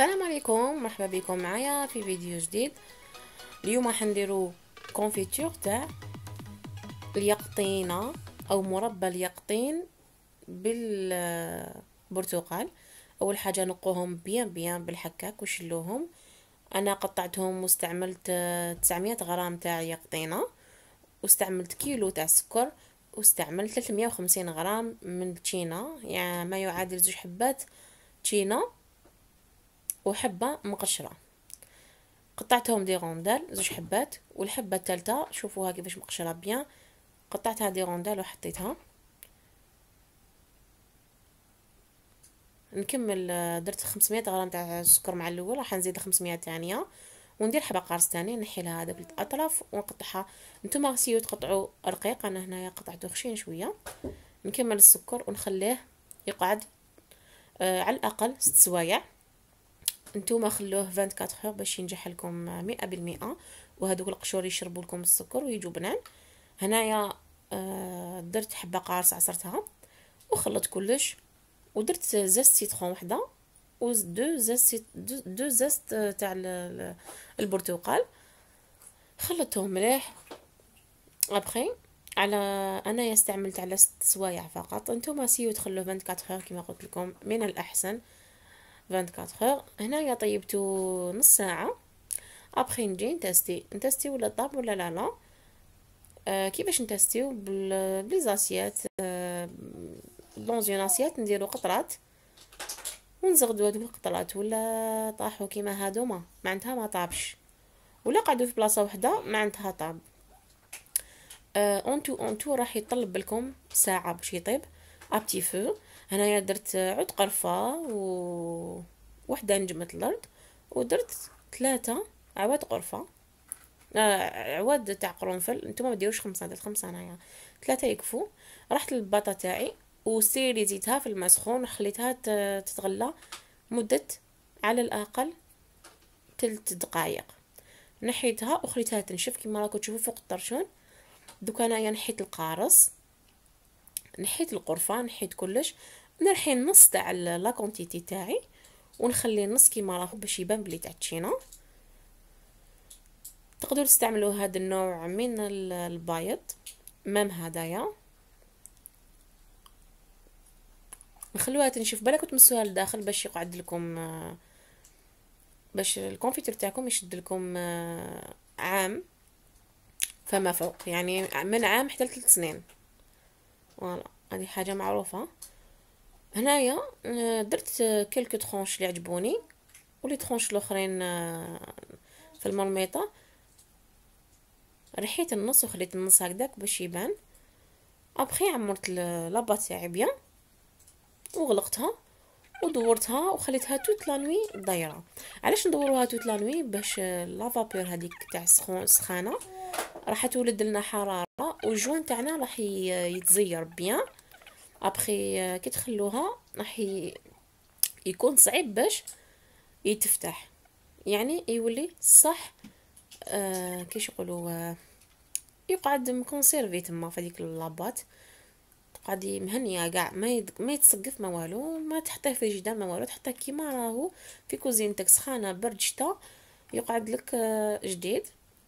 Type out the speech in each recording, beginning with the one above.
السلام عليكم مرحبا بكم معايا في فيديو جديد اليوم راح نديرو كونفيتور تاع اليقطينه او مربى اليقطين بالبرتقال اول حاجه نقوهم بيان بيان بالحكاك وشلوهم انا قطعتهم واستعملت 900 غرام تاع يقطينه واستعملت كيلو تاع سكر واستعملت 350 غرام من التشينا يعني ما يعادل زوج حبات تشينا وحبة مقشرة قطعتهم دي روندال زوج حبات والحبة الثالثة شوفوها كيفاش مقشرة بيان قطعتها دي روندال وحطيتها نكمل آه، درت 500 غرام تاع السكر مع الاول راح نزيد 500 ثانيه وندير حبه قارص ثاني نحي لها دبلة الاطراف ونقطعها نتوما غسيو تقطعوا رقيق انا هنايا قطعته خشين شويه نكمل السكر ونخليه يقعد آه على الاقل ست سوايع نتوما خلوه 24 هور باش ينجح لكم 100% وهذوك القشور يشربوا لكم السكر ويجوا بنان هنايا آه، درت حبه قارص عصرتها وخلطت كلش ودرت زاز سيترون وحده و دو زاست دو زاست آه، تاع البرتقال خلطتهم مليح ابخي على انايا استعملت على ست سوايع فقط نتوما سيو تخلوه 24 هور كما قلت لكم من الاحسن 24 اور هنايا طيبتو نص ساعه ابخي نجي نتستي نتستي ولا طاب ولا لا لا آه، كيفاش نتستيو بلي زاسيات آه اون اسيات نديرو قطرات ونزغدو هادو القطرات ولا طاحو كيما هادوما معناتها ما طابش ولا قعدو في بلاصه وحده معناتها طاب اون تو اون تو راح يطلب لكم ساعه باش يطيب ابتي فو هنايا درت عود قرفه و وحده نجمه الارض ودرت ثلاثه عواد قرفه آه، عواد تاع قرنفل نتوما ما ديروش خمسه درت خمسه هنايا ثلاثه يكفو رحت للباطا تاعي زيتها في الماء سخون وخليتها تتغلى مده على الاقل تلت دقائق نحيتها وخليتها تنشف كيما راكم تشوفوا فوق الطرشون دوك انايا نحيت القارص نحيت القرفه نحيت كلش نرحي النص تاع لا كونتيتي تاعي ونخلي النص كيما راهو باش يبان بلي تاع تشينا تقدروا تستعملوا هذا النوع من البيض مام هدايا نخلوها تنشف بالك وتمسوها لداخل باش يقعد لكم باش الكونفيتير تاعكم يشد لكم آه، عام فما فوق يعني من عام حتى لثلاث سنين فوالا هذه حاجه معروفه هنايا آه، درت كلكو ترونش اللي عجبوني ولي ترونش الاخرين آه، في المرميطه رحيت النص وخليت النص هكذاك باش يبان ابخي عمرت لاباط تاعي بيان وغلقتها ودورتها وخليتها توت لا نوي دايره علاش ندوروها توت لا نوي باش فابور هذيك تاع سخون سخانه راح تولد لنا حراره والجوان تاعنا راح يتزير بيان ابخي آه، كي تخلوها راح يكون صعيب باش يتفتح يعني يولي صح آه كيش يقولوا آه، يقعد مكونسيرفي تما في هذيك اللابات قادي مهنيه كاع ما يد... ما يتسقف ما والو ما تحطيه في الفريجيدار ما والو تحطيه كيما راهو في كوزينتك سخانه برد شتا يقعد لك آه، جديد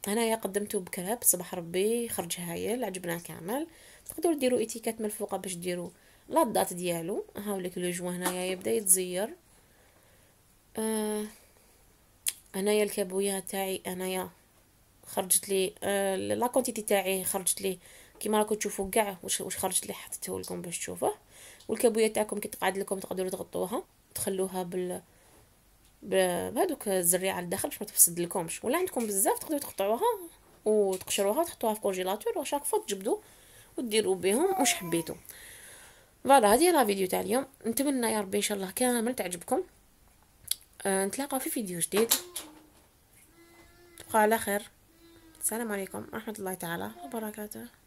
هنايا قدمته بكراب صباح ربي خرج هايل عجبنا كامل تقدروا ديروا اتيكات من الفوق باش ديروا دات ديالو هاوليك لو جوان هنايا يبدا يتزير آه هنايا الكابويا تاعي انايا خرجت لي آه لا كونتيتي تاعي خرجت لي كيما راكم تشوفوا كاع واش واش خرجت لي حطيته لكم باش تشوفوه والكابويه تاعكم كي تقعد لكم تقدروا تغطوها تخلوها بال بهذوك الزريعه لداخل باش ما تفسد لكمش ولا عندكم بزاف تقدروا تقطعوها وتقشروها وتحطوها في كونجيلاتور وشاك فوا تجبدوا وديروا بهم واش حبيتوا فوالا هذه لا فيديو تاع اليوم نتمنى يا ربي ان شاء الله كامل تعجبكم أه نتلاقى في فيديو جديد تبقى على خير السلام عليكم ورحمه الله تعالى وبركاته